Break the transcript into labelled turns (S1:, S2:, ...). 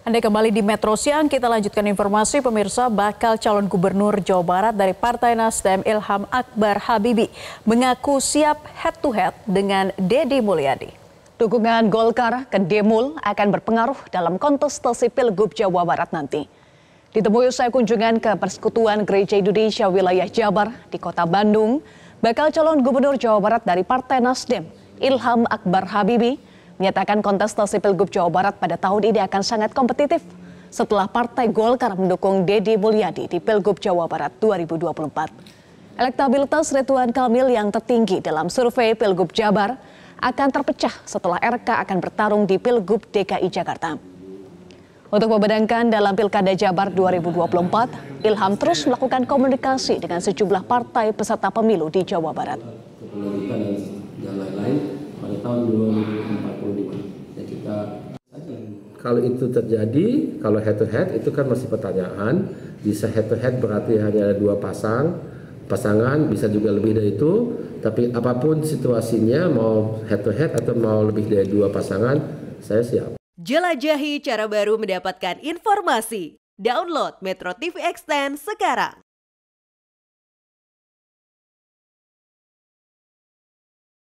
S1: Anda kembali di Metro Siang, kita lanjutkan informasi pemirsa bakal calon gubernur Jawa Barat dari Partai Nasdem Ilham Akbar Habibi mengaku siap head to head dengan Dedi Mulyadi. Dukungan Golkar ke Demul akan berpengaruh dalam
S2: kontestasi Pilgub Jawa Barat nanti. Ditemui usai kunjungan ke Persekutuan Gereja Indonesia wilayah Jabar di kota Bandung, bakal calon gubernur Jawa Barat dari Partai Nasdem Ilham Akbar Habibi menyatakan kontestasi Pilgub Jawa Barat pada tahun ini akan sangat kompetitif setelah Partai Golkar mendukung Dedi Mulyadi di Pilgub Jawa Barat 2024. Elektabilitas Ridwan Kamil yang tertinggi dalam survei Pilgub Jabar akan terpecah setelah RK akan bertarung di Pilgub DKI Jakarta. Untuk membedangkan dalam Pilkada Jabar 2024, Ilham terus melakukan komunikasi dengan sejumlah partai peserta pemilu di Jawa Barat.
S3: pada tahun 2024 kalau itu terjadi, kalau head to head itu kan masih pertanyaan, bisa head to head berarti hanya ada dua pasang, pasangan bisa juga lebih dari itu, tapi apapun situasinya mau head to head atau mau lebih dari dua pasangan, saya siap.
S1: Jelajahi cara baru mendapatkan informasi. Download Metro TV Extend sekarang.